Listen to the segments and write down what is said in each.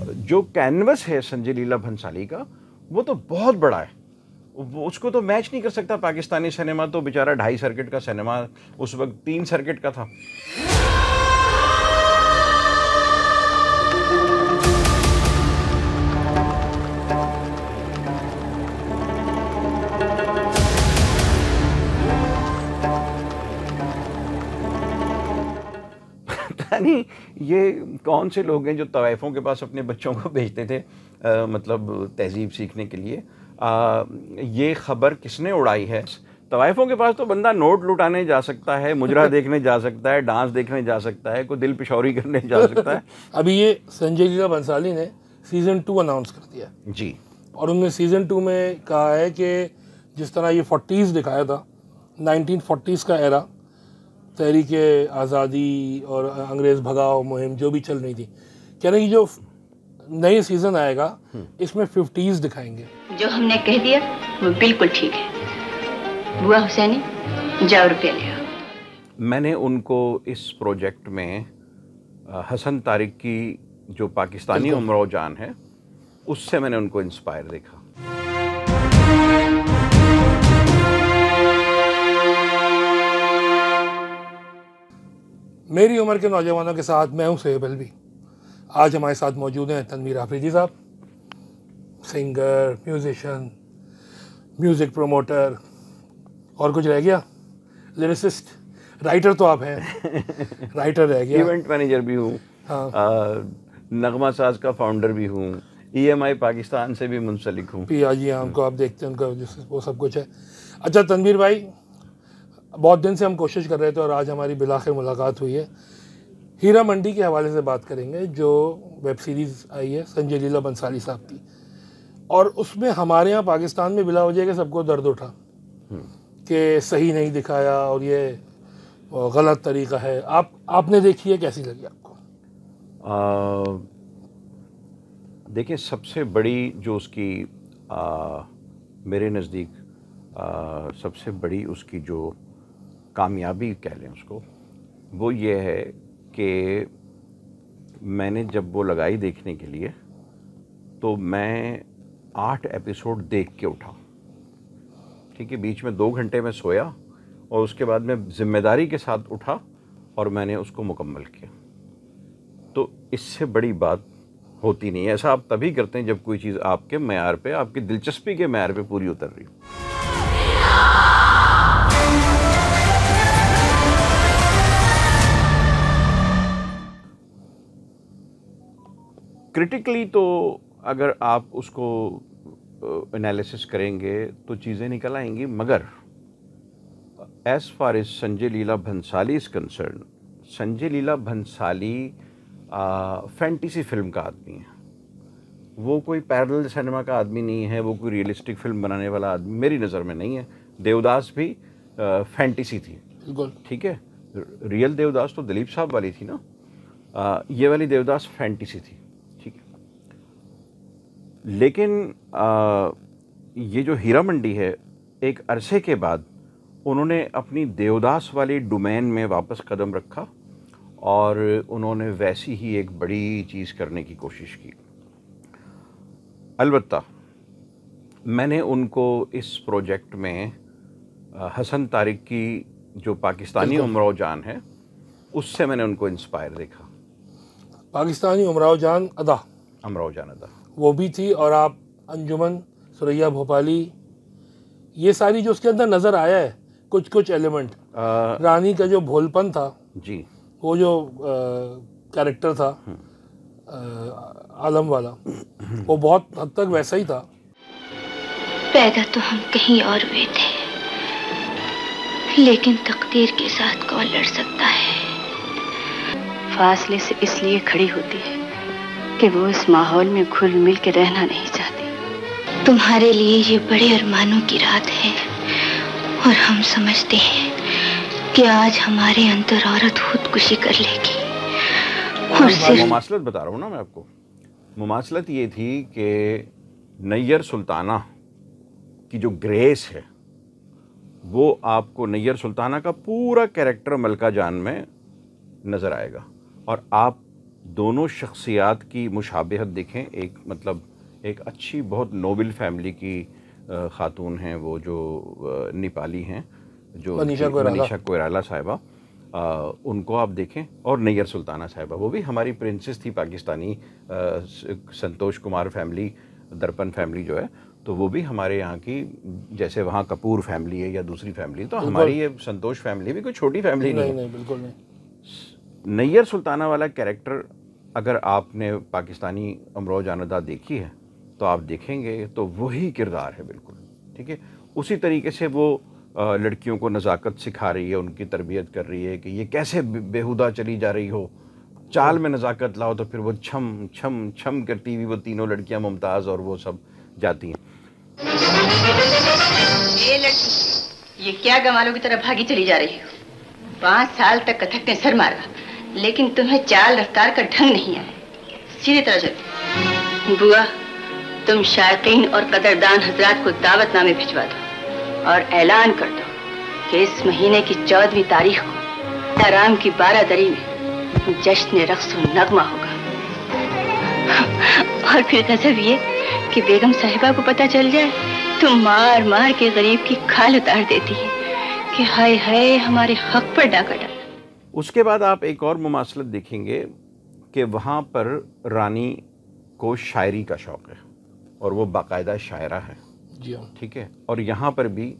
जो कैनवस है संजय लीला भंसाली का वो तो बहुत बड़ा है उसको तो मैच नहीं कर सकता पाकिस्तानी सिनेमा तो बेचारा ढाई सर्किट का सिनेमा उस वक्त तीन सर्किट का था नहीं ये कौन से लोग हैं जो तवायफ़ों के पास अपने बच्चों को भेजते थे आ, मतलब तहजीब सीखने के लिए आ, ये खबर किसने उड़ाई है तवायफ़ों के पास तो बंदा नोट लुटाने जा सकता है मुजरा देखने जा सकता है डांस देखने जा सकता है कोई दिल पिशौरी करने जा सकता है अभी ये संजय लीला बंसाली ने सीज़न टू अनाउंस कर दिया जी और उन्होंने सीज़न टू में कहा है कि जिस तरह ये फोर्टीज़ दिखाया था नाइनटीन का एरा तहरीक आज़ादी और अंग्रेज़ भगाओ मुहिम जो भी चल रही थी कह रहे जो नए सीज़न आएगा हम्म। इसमें फिफ्टीज दिखाएंगे जो हमने कह दिया वो बिल्कुल ठीक है बुआ हुसैनी जाओ रुपया ले मैंने उनको इस प्रोजेक्ट में हसन तारिक की जो पाकिस्तानी उम्र जान है उससे मैंने उनको इंस्पायर देखा मेरी उम्र के नौजवानों के साथ मैं हूँ सोहेब अलवी आज हमारे साथ मौजूद हैं तनवीर आफरीदी साहब सिंगर म्यूजिशन म्यूज़िक प्रोमोटर और कुछ रह गया लिरिसिस्ट राइटर तो आप हैं राइटर रह गया इवेंट मैनेजर भी हूँ हाँ नगमा साज का फाउंडर भी हूँ ई एम आई पाकिस्तान से भी मुंसलिक हूँ पी आई जी हाँ उनको आप देखते हैं उनका वो सब कुछ है अच्छा तनवीर भाई बहुत दिन से हम कोशिश कर रहे थे और आज हमारी बिलाखिर मुलाकात हुई है हीरा मंडी के हवाले से बात करेंगे जो वेब सीरीज़ आई है संजय लीला बंसाली साहब की और उसमें हमारे यहाँ पाकिस्तान में बिला वजह के सबको दर्द उठा कि सही नहीं दिखाया और ये गलत तरीका है आप आपने देखी है कैसी लगी आपको देखिए सबसे बड़ी जो उसकी आ, मेरे नज़दीक सबसे बड़ी उसकी जो कामयाबी कह लें उसको वो ये है कि मैंने जब वो लगाई देखने के लिए तो मैं आठ एपिसोड देख के उठा ठीक है बीच में दो घंटे में सोया और उसके बाद मैं ज़िम्मेदारी के साथ उठा और मैंने उसको मुकम्मल किया तो इससे बड़ी बात होती नहीं है ऐसा आप तभी करते हैं जब कोई चीज़ आपके मैार पे आपकी दिलचस्पी के मैार पे पूरी उतर रही हो क्रिटिकली तो अगर आप उसको एनालिसिस करेंगे तो चीज़ें निकल आएंगी मगर as far as Sanjay Leela Bhansali is concern Sanjay Leela Bhansali fantasy film का आदमी है वो कोई पैरल सिनेमा का आदमी नहीं है वो कोई रियलिस्टिक फिल्म बनाने वाला आदमी मेरी नज़र में नहीं है देवदास भी फैंटीसी थी ठीक है रियल देवदास तो दिलीप साहब वाली थी ना आ, ये वाली देवदास फैंटीसी थी लेकिन आ, ये जो हीरा मंडी है एक अरसे के बाद उन्होंने अपनी देवदास वाली डोमेन में वापस कदम रखा और उन्होंने वैसी ही एक बड़ी चीज़ करने की कोशिश की अलबत् मैंने उनको इस प्रोजेक्ट में हसन तारिक की जो पाकिस्तानी उमराव जान है उससे मैंने उनको इंस्पायर देखा पाकिस्तानी उमराव जान अदा अमराव जान अदा वो भी थी और आप अंजुमन सुरैया भोपाली ये सारी जो उसके अंदर नज़र आया है कुछ कुछ एलिमेंट रानी का जो भोलपन था जी वो जो कैरेक्टर था हम्म। आ, आलम वाला वो बहुत हद तक वैसा ही था पैदा तो हम कहीं और हुए थे लेकिन तकदीर के साथ कौन लड़ सकता है फासले से इसलिए खड़ी होती है कि वो इस माहौल में घुल मिल के रहना नहीं चाहती तुम्हारे लिए ये बड़े अरमानों की रात है और हम समझते हैं कि आज हमारे अंदर औरत खुदकुशी कर लेगी हाँ, और सिर्फ मुमासलत बता रहा हूँ ना मैं आपको मुमासलत ये थी कि नैयर सुल्ताना की जो ग्रेस है वो आपको नैयर सुल्ताना का पूरा कैरेक्टर मलका जान में नज़र आएगा और आप दोनों शख्सियात की मुशाबहत देखें एक मतलब एक अच्छी बहुत नोबल फैमिली की ख़ातून हैं वो जो नेपाली हैं जो मनीषा कोयराला साहिबा उनको आप देखें और नैयर सुल्ताना साहिबा वो भी हमारी प्रिंसेस थी पाकिस्तानी संतोष कुमार फैमिली दर्पण फैमिली जो है तो वो भी हमारे यहाँ की जैसे वहाँ कपूर फैमिली है या दूसरी फैमिली तो हमारी ये संतोष फैमिली भी कोई छोटी फैमिली नहीं, नहीं, नहीं बिल्कुल नहीं नैयर सुल्ताना वाला कैरेक्टर अगर आपने पाकिस्तानी अमरोज आनदा देखी है तो आप देखेंगे तो वही किरदार है बिल्कुल ठीक है उसी तरीके से वो लड़कियों को नज़ाकत सिखा रही है उनकी तरबियत कर रही है कि ये कैसे बेहुदा चली जा रही हो चाल में नज़ाकत लाओ तो फिर वो छम छम छम करती हुई वो तीनों लड़कियां मुमताज़ और वो सब जाती हैं ये क्या गंवालों की तरह भागी चली जा रही हो पाँच साल तक कथक ने सर मारा लेकिन तुम्हें चाल रफ्तार का ढंग नहीं आया सीधी तरह चलो बुआ तुम शायकीन और कदरदान हजरात को दावतनामे भिजवा दो और ऐलान कर दो कि इस महीने की चौदहवीं तारीख को आराम की दरी में जश्न रक्स नगमा होगा और फिर गजब ये कि बेगम साहिबा को पता चल जाए तो मार मार के गरीब की खाल उतार देती है कि हाय हाय हमारे हक पर डाका डाल उसके बाद आप एक और मुमासलत देखेंगे कि वहाँ पर रानी को शायरी का शौक़ है और वो बाकायदा शायरा है जी हाँ। ठीक है और यहाँ पर भी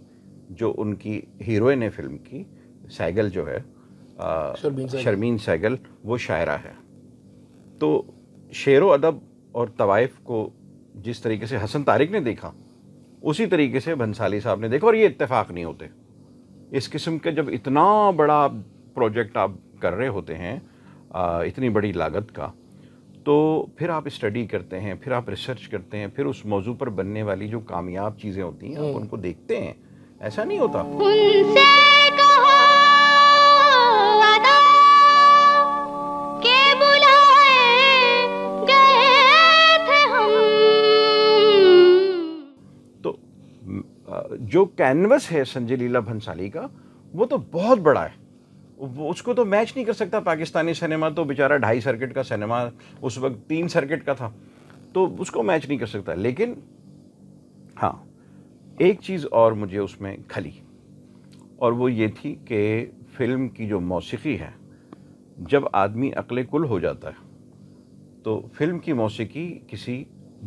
जो उनकी हीरोइन है फिल्म की सैगल जो है शर्मीन सैगल, वो शायरा है तो शेर अदब और तवाइफ को जिस तरीके से हसन तारिक ने देखा उसी तरीके से भंसाली साहब ने देखा और ये इत्तेफाक नहीं होते इस किस्म के जब इतना बड़ा प्रोजेक्ट आप कर रहे होते हैं आ, इतनी बड़ी लागत का तो फिर आप स्टडी करते हैं फिर आप रिसर्च करते हैं फिर उस मौजू पर बनने वाली जो कामयाब चीज़ें होती हैं आप हम्म। उनको देखते हैं ऐसा नहीं होता तो जो कैनवस है संजय लीला भंसाली का वो तो बहुत बड़ा है उसको तो मैच नहीं कर सकता पाकिस्तानी सिनेमा तो बेचारा ढाई सर्किट का सिनेमा उस वक्त तीन सर्किट का था तो उसको मैच नहीं कर सकता लेकिन हाँ एक चीज़ और मुझे उसमें खली और वो ये थी कि फ़िल्म की जो मौसीकी है जब आदमी अकल कुल हो जाता है तो फिल्म की मौसीकी किसी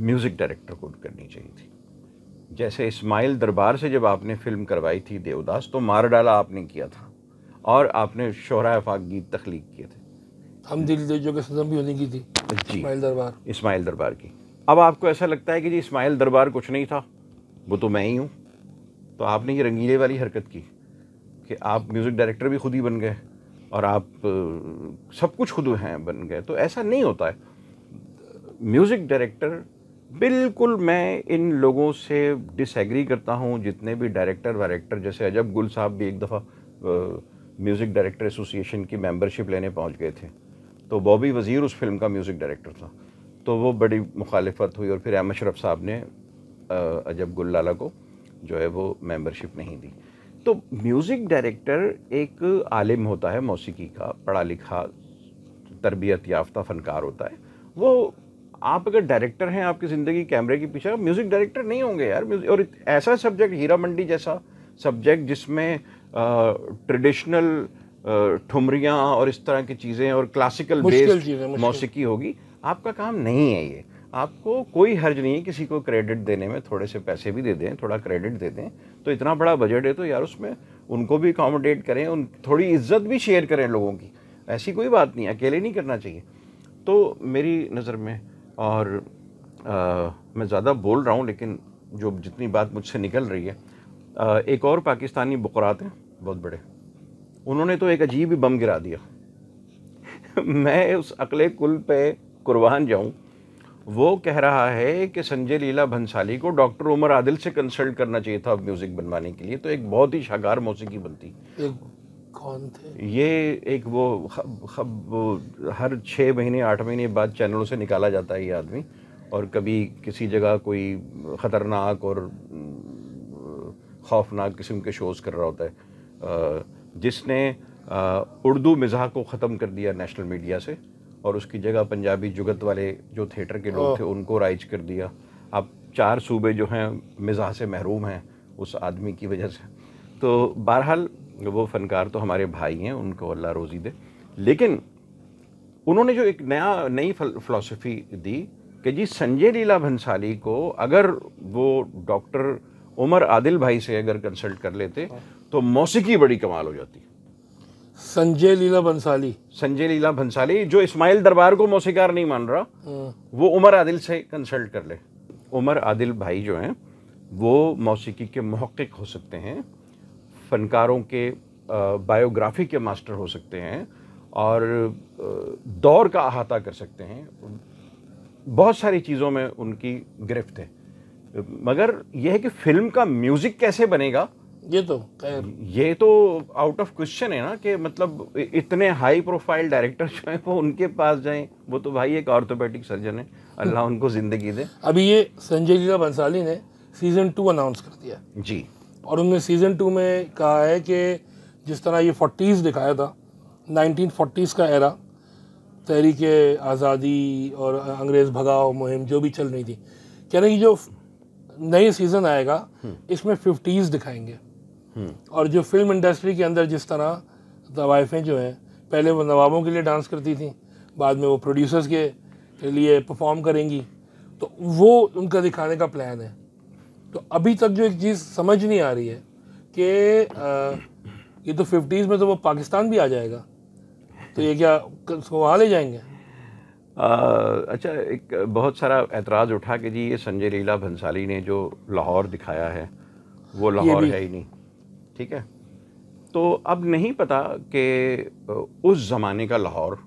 म्यूज़िक डायरेक्टर को करनी चाहिए थी जैसे इस्माइल दरबार से जब आपने फ़िल्म करवाई थी देवदास तो मार डाला आपने किया था और आपने शहरा फाक गीत तख्लीक किए थे हम दिल दे जो कि सदम भी होने की थी जी इस्माइल दरबार इस्माइल दरबार की अब आपको ऐसा लगता है कि जी इस्माइल दरबार कुछ नहीं था वो तो मैं ही हूँ तो आपने ये रंगीले वाली हरकत की कि आप म्यूज़िक डायरेक्टर भी खुद ही बन गए और आप सब कुछ खुद हैं बन गए तो ऐसा नहीं होता है म्यूज़िक डायरेक्टर बिल्कुल मैं इन लोगों से डिसएग्री करता हूँ जितने भी डायरेक्टर वायरेक्टर जैसे अजब गुल साहब भी एक दफ़ा म्यूज़िक डायरेक्टर एसोसिएशन की मेंबरशिप लेने पहुंच गए थे तो बॉबी वज़ीर उस फिल्म का म्यूज़िक डायरेक्टर था तो वो बड़ी मुखालफत हुई और फिर अहमद शरफ साहब ने अजब गुल लाला को जो है वो मेंबरशिप नहीं दी तो म्यूज़िक डायरेक्टर एक आलिम होता है मौसीकी का पढ़ा लिखा तरबियत याफ्ता फ़नकार होता है वो आप अगर डायरेक्टर हैं आपकी ज़िंदगी कैमरे के पीछे म्यूज़िक डायरेक्टर नहीं होंगे यार और ऐसा सब्जेक्ट हीरा मंडी जैसा सब्जेक्ट जिसमें ट्रेडिशनल ठुमरियाँ और इस तरह की चीज़ें और क्लासिकल बेस्ड मौसीकी होगी आपका काम नहीं है ये आपको कोई हर्ज नहीं है किसी को क्रेडिट देने में थोड़े से पैसे भी दे दें थोड़ा क्रेडिट दे दें तो इतना बड़ा बजट है तो यार उसमें उनको भी अकोमोडेट करें उन थोड़ी इज्जत भी शेयर करें लोगों की ऐसी कोई बात नहीं अकेले नहीं करना चाहिए तो मेरी नज़र में और आ, मैं ज़्यादा बोल रहा हूँ लेकिन जो जितनी बात मुझसे निकल रही है आ, एक और पाकिस्तानी बकरात हैं बहुत बड़े उन्होंने तो एक अजीब ही बम गिरा दिया मैं उस अकले कुल पे कुर्बान जाऊं वो कह रहा है कि संजय लीला भंसाली को डॉक्टर उमर आदिल से कंसल्ट करना चाहिए था म्यूज़िक बनवाने के लिए तो एक बहुत ही शागार मौसीकी बनती कौन थे ये एक वो खब खब हर छः महीने आठ महीने बाद चैनलों से निकाला जाता है ये आदमी और कभी किसी जगह कोई ख़तरनाक और खौफनाक किस्म के शोज़ कर रहा होता है जिसने उर्दू मिजाह को ख़त्म कर दिया नेशनल मीडिया से और उसकी जगह पंजाबी जुगत वाले जो थिएटर के लोग थे उनको राइज कर दिया अब चार सूबे जो हैं मिजाह से महरूम हैं उस आदमी की वजह से तो बहरहाल वो फ़नकार तो हमारे भाई हैं उनको अल्लाह रोज़ी दे लेकिन उन्होंने जो एक नया नई फ़िलासफ़ी दी कि जी संजय लीला भंसाली को अगर वो डॉक्टर उमर आदिल भाई से अगर कंसल्ट कर लेते हाँ। तो मौसीकी बड़ी कमाल हो जाती है संजय लीला भंसाली संजय लीला भंसाली जो इस्माइल दरबार को मौसीकार नहीं मान रहा हाँ। वो उमर आदिल से कंसल्ट कर ले उमर आदिल भाई जो हैं वो मौसीकी के महक्क हो सकते हैं फनकारों के बायोग्राफी के मास्टर हो सकते हैं और दौर का अहाता कर सकते हैं बहुत सारी चीज़ों में उनकी गिरफ्त है मगर यह है कि फ़िल्म का म्यूज़िक कैसे बनेगा ये तो खैर ये तो आउट ऑफ क्वेश्चन है ना कि मतलब इतने हाई प्रोफाइल डायरेक्टर जो हैं वो उनके पास जाए वो तो भाई एक ऑर्थोपेडिक सर्जन है अल्लाह हम्म। उनको ज़िंदगी दे अभी ये संजय लीला बंसाली ने सीज़न टू अनाउंस कर दिया जी और उन्होंने सीज़न टू में कहा है कि जिस तरह ये फोर्टीज़ दिखाया था नाइनटीन का एरा तहरीक आज़ादी और अंग्रेज़ भगाओ मुहिम जो भी चल रही थी कह रहे कि जो नए सीज़न आएगा हम्म। इसमें फिफ्टीज़ दिखाएंगे और जो फिल्म इंडस्ट्री के अंदर जिस तरह तवाइफें जो हैं पहले वो नवाबों के लिए डांस करती थी बाद में वो प्रोड्यूसर्स के लिए परफॉर्म करेंगी तो वो उनका दिखाने का प्लान है तो अभी तक जो एक चीज़ समझ नहीं आ रही है कि ये तो फिफ्टीज़ में तो वो पाकिस्तान भी आ जाएगा तो ये क्या उसको वहाँ ले जाएंगे आ, अच्छा एक बहुत सारा एतराज़ उठा कि जी ये संजय लीला भंसाली ने जो लाहौर दिखाया है वो लाहौर है ही नहीं ठीक है तो अब नहीं पता कि उस ज़माने का लाहौर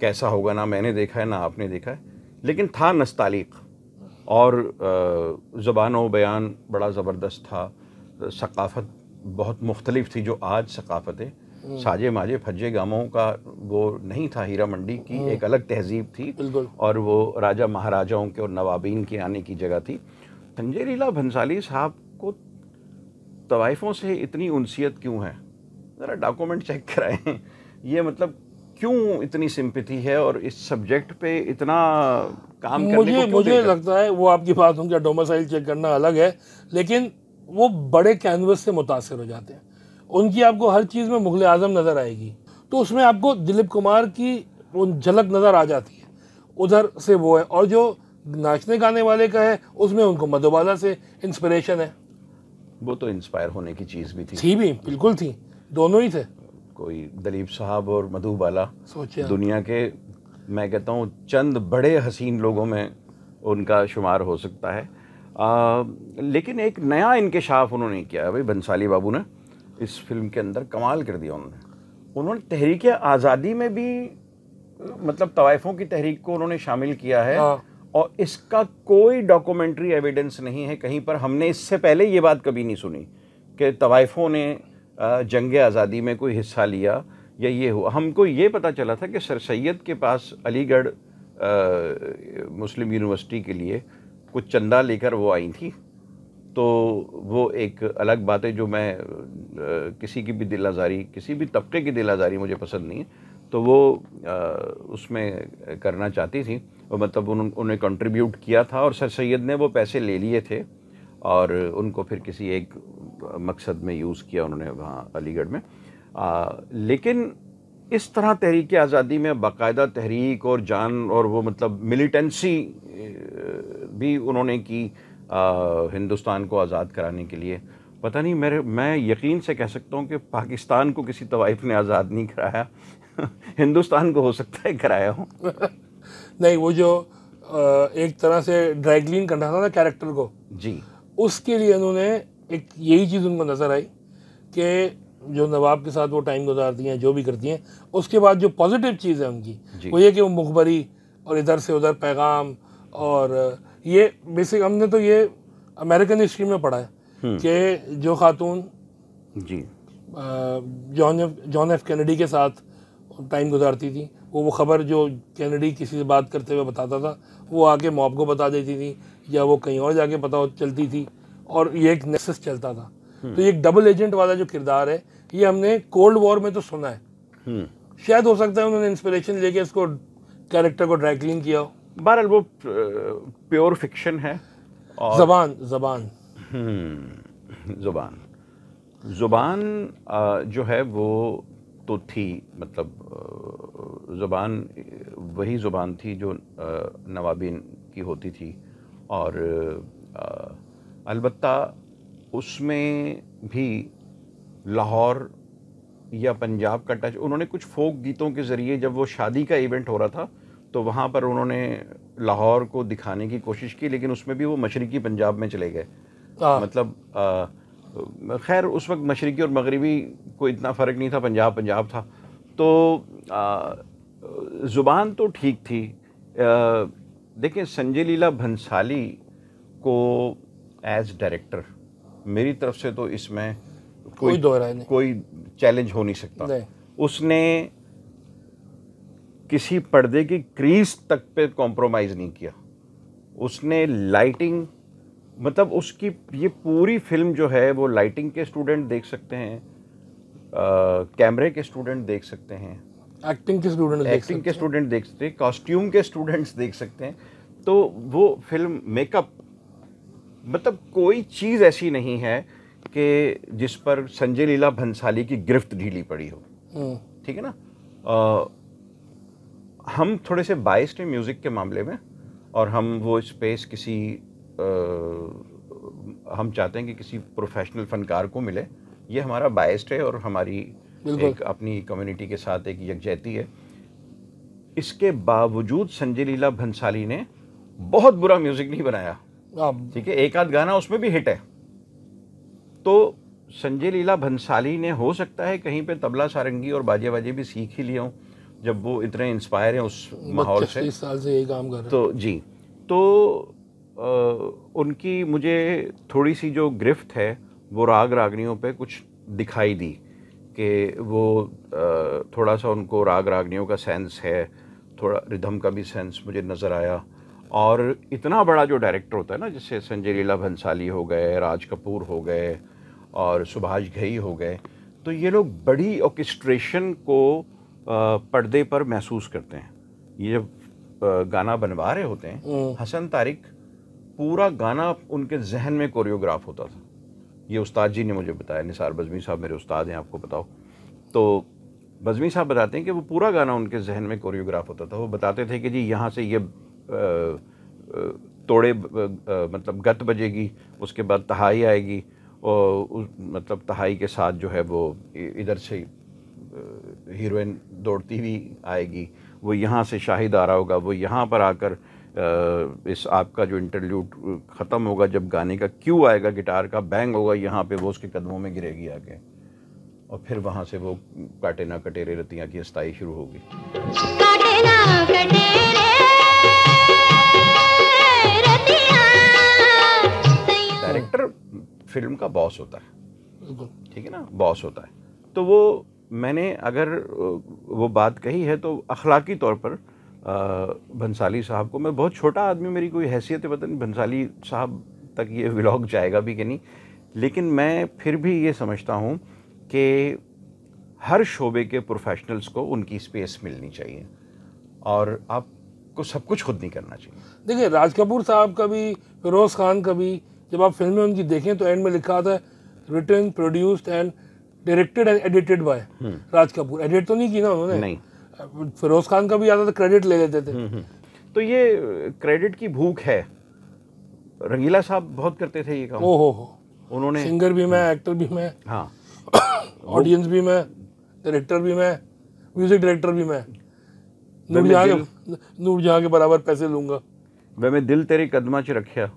कैसा होगा ना मैंने देखा है ना आपने देखा है लेकिन था नस्तालीक और ज़बान व बयान बड़ा ज़बरदस्त था सकाफ़त बहुत मुख्तलिफ थी जो आज सकाफ़तें हम्म। साजे माजे फजे गामों का वो नहीं था हीरा मंडी की हम्म। एक अलग तहजीब थी और वो राजा महाराजाओं के और नवाबीन के आने की जगह थी तंजेरीला भंसाली साहब को तवाइफों से इतनी उनसीत क्यों है ज़रा डॉक्यूमेंट चेक कराएं ये मतलब क्यों इतनी सिंपथी है और इस सब्जेक्ट पे इतना काम मुझे करने को मुझे लगता है वो आपकी बात होंगे डोमोसाइल चेक करना अलग है लेकिन वो बड़े कैनवस से मुतासर हो जाते हैं उनकी आपको हर चीज़ में मुगल आजम नज़र आएगी तो उसमें आपको दिलीप कुमार की झलक नज़र आ जाती है उधर से वो है और जो नाचने गाने वाले का है उसमें उनको मधुबाला से इंस्पिरेशन है वो तो इंस्पायर होने की चीज़ भी थी थी भी बिल्कुल थी दोनों ही थे कोई दलीप साहब और मधुबाला दुनिया के मैं कहता हूँ चंद बड़े हसीन लोगों में उनका शुमार हो सकता है आ, लेकिन एक नया इनकशाफ उन्होंने किया भाई बंसाली बाबू ने इस फिल्म के अंदर कमाल कर दिया उन्होंने उन्होंने तहरीक आज़ादी में भी मतलब तवायफ़ों की तहरीक को उन्होंने शामिल किया है हाँ। और इसका कोई डॉक्यूमेंट्री एविडेंस नहीं है कहीं पर हमने इससे पहले ये बात कभी नहीं सुनी कि तवाइफों ने जंग आज़ादी में कोई हिस्सा लिया या ये हुआ हमको ये पता चला था कि सर सैद के पास अलीगढ़ मुस्लिम यूनिवर्सिटी के लिए कुछ चंदा लेकर वो आई थी तो वो एक अलग बात है जो मैं किसी की भी दिल आज़ारी किसी भी तबके की दिल आज़ारी मुझे पसंद नहीं है तो वो आ, उसमें करना चाहती थी और मतलब उन, उन्हें कंट्रीब्यूट किया था और सर सैद ने वो पैसे ले लिए थे और उनको फिर किसी एक मकसद में यूज़ किया उन्होंने वहाँ अलीगढ़ में आ, लेकिन इस तरह तहरीक आज़ादी में बाकायदा तहरीक और जान और वो मतलब मिलिटेंसी भी उन्होंने की आ, हिंदुस्तान को आज़ाद कराने के लिए पता नहीं मेरे मैं यकीन से कह सकता हूँ कि पाकिस्तान को किसी तवाइफ ने आज़ाद नहीं कराया हिंदुस्तान को हो सकता है कराया हूँ नहीं वो जो एक तरह से ड्रैगलिन करना था ना कैरेक्टर को जी उसके लिए उन्होंने एक यही चीज़ उनको नज़र आई कि जो नवाब के साथ वो टाइम गुजारती हैं जो भी करती हैं उसके बाद जो पॉजिटिव चीज़ है उनकी वो ये कि वो मुखबरी और इधर से उधर पैगाम और ये बेसिक हमने तो ये अमेरिकन हिस्ट्री में पढ़ा है हम्म। कि जो खातून जी जॉन जॉन एफ कैनेडी के साथ टाइम गुजारती थी वो वो ख़बर जो कैनेडी किसी से बात करते हुए बताता था वो आके मॉब को बता देती थी या वो कहीं और जाके पता चलती थी और ये एक नेक्सस चलता था हम्म। तो ये एक डबल एजेंट वाला जो किरदार है ये हमने कोल्ड वॉर में तो सुना है हम्म। शायद हो सकता है उन्होंने इंस्पिरेशन लेके इसको कैरेक्टर को ड्रैकलिंग किया हो वो प्योर फिक्शन है जबान जबान हम्म, जुबान जुबान जो है वो तो थी मतलब ज़ुबान वही ज़ुबान थी जो नवाबीन की होती थी और अलबत्त उसमें भी लाहौर या पंजाब का टच उन्होंने कुछ फोक गीतों के ज़रिए जब वो शादी का इवेंट हो रहा था तो वहाँ पर उन्होंने लाहौर को दिखाने की कोशिश की लेकिन उसमें भी वो मशरक़ी पंजाब में चले गए हाँ। मतलब आ, खैर उस वक्त मशरक़ी और मगरबी को इतना फ़र्क नहीं था पंजाब पंजाब था तो ज़ुबान तो ठीक थी देखें संजय लीला भंसाली को एज़ डायरेक्टर मेरी तरफ से तो इसमें कोई कोई, कोई चैलेंज हो नहीं सकता नहीं। उसने किसी पर्दे की क्रीज तक पे कॉम्प्रोमाइज़ नहीं किया उसने लाइटिंग मतलब उसकी ये पूरी फिल्म जो है वो लाइटिंग के स्टूडेंट देख सकते हैं कैमरे के स्टूडेंट देख सकते हैं एक्टिंग के स्टूडेंट एक्टिंग के स्टूडेंट देख सकते हैं कॉस्ट्यूम के स्टूडेंट्स देख सकते हैं तो वो फिल्म मेकअप मतलब कोई चीज़ ऐसी नहीं है कि जिस पर संजय लीला भंसाली की गिरफ्त ढीली पड़ी हो हम्म। ठीक है ना आ, हम थोड़े से बाइस्ड हैं म्यूज़िक के मामले में और हम वो स्पेस किसी हम चाहते हैं कि किसी प्रोफेशनल फनकार को मिले ये हमारा बायस्ड है और हमारी एक अपनी कम्युनिटी के साथ एक यकजहती है इसके बावजूद संजय लीला भंसाली ने बहुत बुरा म्यूज़िक नहीं बनाया हाँ। ठीक है एक आध गाना उसमें भी हिट है तो संजय लीला भंसाली ने हो सकता है कहीं पे तबला सारंगी और बाजे बाजे भी सीख ही लिया हूँ जब वो इतने इंस्पायर हैं उस माहौल से साल से काम कर तो जी तो उनकी मुझे थोड़ी सी जो गिरफ्त है वो राग रागनियों पे कुछ दिखाई दी कि वो थोड़ा सा उनको राग रागनियों का सेंस है थोड़ा रिदम का भी सेंस मुझे नज़र आया और इतना बड़ा जो डायरेक्टर होता है ना जैसे संजय लीला भंसाली हो गए राज कपूर हो गए और सुभाष घई हो गए तो ये लोग बड़ी ऑर्केस्ट्रेशन को पर्दे पर महसूस करते हैं ये जब गाना बनवा रहे होते हैं हम्म। हसन तारिक पूरा गाना उनके जहन में कोरियोग्राफ होता था ये उस्ताद जी ने मुझे बताया निसार बज़मी साहब मेरे उस्ताद हैं आपको बताओ तो बज़मी साहब बताते हैं कि वो पूरा गाना उनके जहन में कोरियोग्राफ होता था वो बताते थे कि जी यहाँ से ये तोड़े मतलब गत बजेगी उसके बाद तहाई आएगी और उस मतलब तहाई के साथ जो है वो इधर से हीरोइन दौड़ती हुई आएगी वो यहाँ से शाहिद आ रहा होगा वो यहाँ पर आकर इस आपका जो इंटरल्यूट ख़त्म होगा जब गाने का क्यू आएगा गिटार का बैंग होगा यहाँ पे वो उसके कदमों में गिरेगी आगे और फिर वहाँ से वो काटे ना कटेरे रतियाँ की स्थाई शुरू होगी डायरेक्टर फिल्म का बॉस होता है ठीक है ना बॉस होता है तो वो मैंने अगर वो बात कही है तो अखलाकी तौर पर भंसाली साहब को मैं बहुत छोटा आदमी मेरी कोई हैसियत है पता नहीं भंसाली साहब तक ये व्लॉग जाएगा भी कि नहीं लेकिन मैं फिर भी ये समझता हूँ कि हर शोबे के प्रोफेशनल्स को उनकी स्पेस मिलनी चाहिए और आपको सब कुछ खुद नहीं करना चाहिए देखिए राज कपूर साहब का भी फिरोज़ खान का भी जब आप फिल्में उनकी देखें तो एंड में लिखा था written produced and directed and edited by Raj Kapoor edit तो नहीं किया उन्होंने नहीं फिरोज खान का भी ज़्यादा क्रेडिट तो ले लेते थे हम्म, हम्म। तो ये क्रेडिट की भूख है रंगीला साहब बहुत करते थे ये काम ओहो उन्होंने सिंगर भी मैं एक्टर भी मैं हाँ ऑडियंस भी मैं डायरेक्टर भी मैं म्यूजिक डायरेक्टर भी मैं नूरजहाँ के जहाँ के बराबर पैसे लूंगा वह मैं दिल तेरे कदमा च रखिया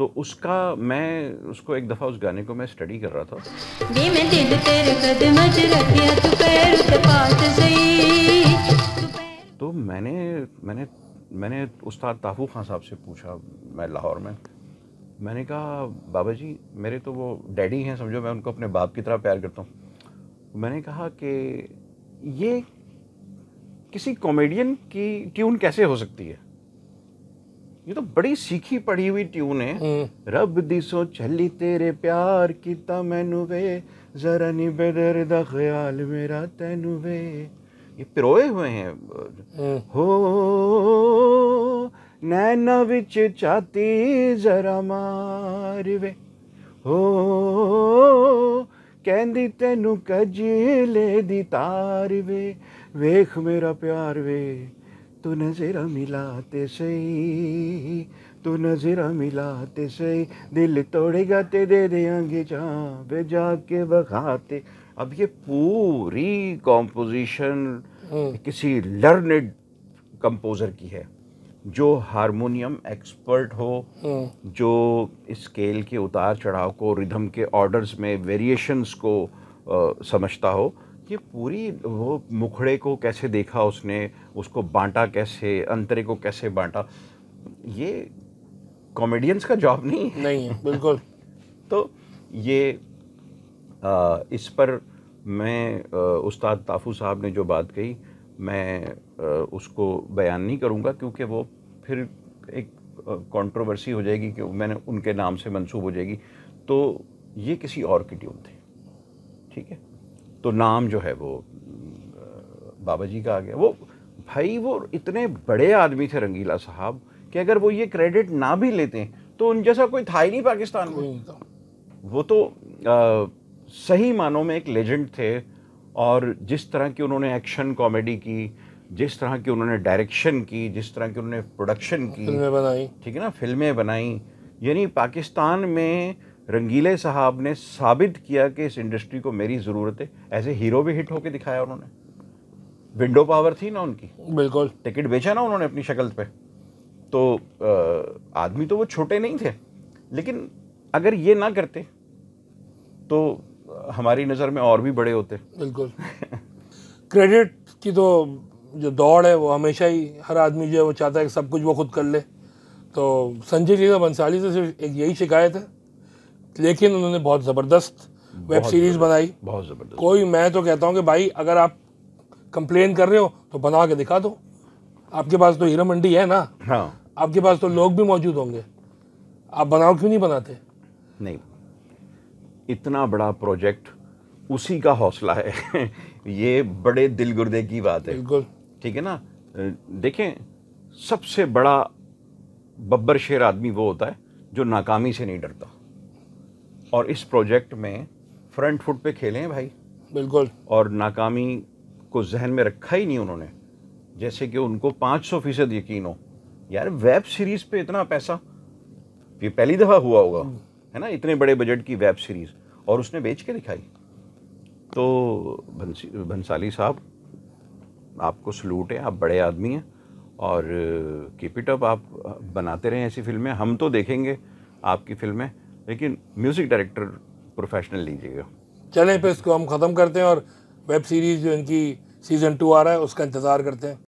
तो उसका मैं उसको एक दफ़ा उस गाने को मैं स्टडी कर रहा था तो मैंने मैंने मैंने उस्ताद ताफू खान साहब से पूछा मैं लाहौर में मैंने कहा बाबा जी मेरे तो वो डैडी हैं समझो मैं उनको अपने बाप की तरह प्यार करता हूँ मैंने कहा कि ये किसी कॉमेडियन की ट्यून कैसे हो सकती है ये तो बड़ी सीखी पढ़ी हुई ट्यून है हम्म। रब दिसो चली तेरे प्यार किता मैनू वे जरा नी बेदर दा ख्याल मेरा तैनू वे ये पिरोए हुए हैं हम्म। हो नैना विच चाती जरा मार वे हो ਕਹਿੰਦੀ कजी ले दी तार वे वेख मेरा प्यार वे तू नजर मिलाते सही तू नजर मिलाते सही दिल तोड़े गाते दे देंगे जा बे जाके बखाते अब ये पूरी कॉम्पोजिशन हम्म। किसी लर्नड कंपोज़र की है जो हारमोनियम एक्सपर्ट हो हम्म। जो स्केल के उतार चढ़ाव को रिदम के ऑर्डर्स में वेरिएशंस को आ, समझता हो ये पूरी वो मुखड़े को कैसे देखा उसने उसको बांटा कैसे अंतरे को कैसे बांटा ये कॉमेडियंस का जॉब नहीं है नहीं है बिल्कुल तो ये आ, इस पर मैं आ, उस्ताद ताफू साहब ने जो बात कही मैं आ, उसको बयान नहीं करूँगा क्योंकि वो फिर एक कंट्रोवर्सी हो जाएगी कि मैंने उनके नाम से मंसूब हो जाएगी तो ये किसी और की ट्यून थी ठीक है तो नाम जो है वो बाबा जी का आ गया वो भाई वो इतने बड़े आदमी थे रंगीला साहब कि अगर वो ये क्रेडिट ना भी लेते तो उन जैसा कोई था ही नहीं पाकिस्तान में वो तो आ, सही मानों में एक लेजेंड थे और जिस तरह की उन्होंने एक्शन कॉमेडी की जिस तरह की उन्होंने डायरेक्शन की जिस तरह की उन्होंने प्रोडक्शन की फिल्में बनाई ठीक है ना फिल्में बनाई यानी पाकिस्तान में रंगीले साहब ने साबित किया कि इस इंडस्ट्री को मेरी ज़रूरत है ऐसे हीरो भी हिट होकर दिखाया उन्होंने विंडो पावर थी ना उनकी बिल्कुल टिकट बेचा ना उन्होंने अपनी शक्ल पे तो आदमी तो वो छोटे नहीं थे लेकिन अगर ये ना करते तो हमारी नज़र में और भी बड़े होते बिल्कुल क्रेडिट की तो जो दौड़ है वो हमेशा ही हर आदमी जो है वो चाहता है कि सब कुछ वो खुद कर ले तो संजय लीला बंसाली से सिर्फ एक यही शिकायत है लेकिन उन्होंने बहुत ज़बरदस्त वेब सीरीज़ बनाई बहुत ज़बरदस्त कोई मैं तो कहता हूँ कि भाई अगर आप कंप्लेन कर रहे हो तो बना के दिखा दो आपके पास तो हीरा मंडी है ना हाँ आपके पास तो लोग भी मौजूद होंगे आप बनाओ क्यों नहीं बनाते नहीं इतना बड़ा प्रोजेक्ट उसी का हौसला है ये बड़े दिल गुर्दे की बात है बिल्कुल ठीक है ना देखें सबसे बड़ा बब्बर शेर आदमी वो होता है जो नाकामी से नहीं डरता और इस प्रोजेक्ट में फ्रंट फुट पे खेले हैं भाई बिल्कुल और नाकामी को जहन में रखा ही नहीं उन्होंने जैसे कि उनको पाँच सौ फीसद यकीन हो यार वेब सीरीज़ पे इतना पैसा ये पहली दफ़ा हुआ होगा हम्म। है ना इतने बड़े बजट की वेब सीरीज़ और उसने बेच के दिखाई तो भंसाली साहब आपको सलूट है आप बड़े आदमी हैं और कीप इट अप आप बनाते रहें ऐसी फिल्में हम तो देखेंगे आपकी फिल्में लेकिन म्यूज़िक डायरेक्टर प्रोफेशनल लीजिएगा चलें फिर इसको हम ख़त्म करते हैं और वेब सीरीज़ जो इनकी सीज़न टू आ रहा है उसका इंतज़ार करते हैं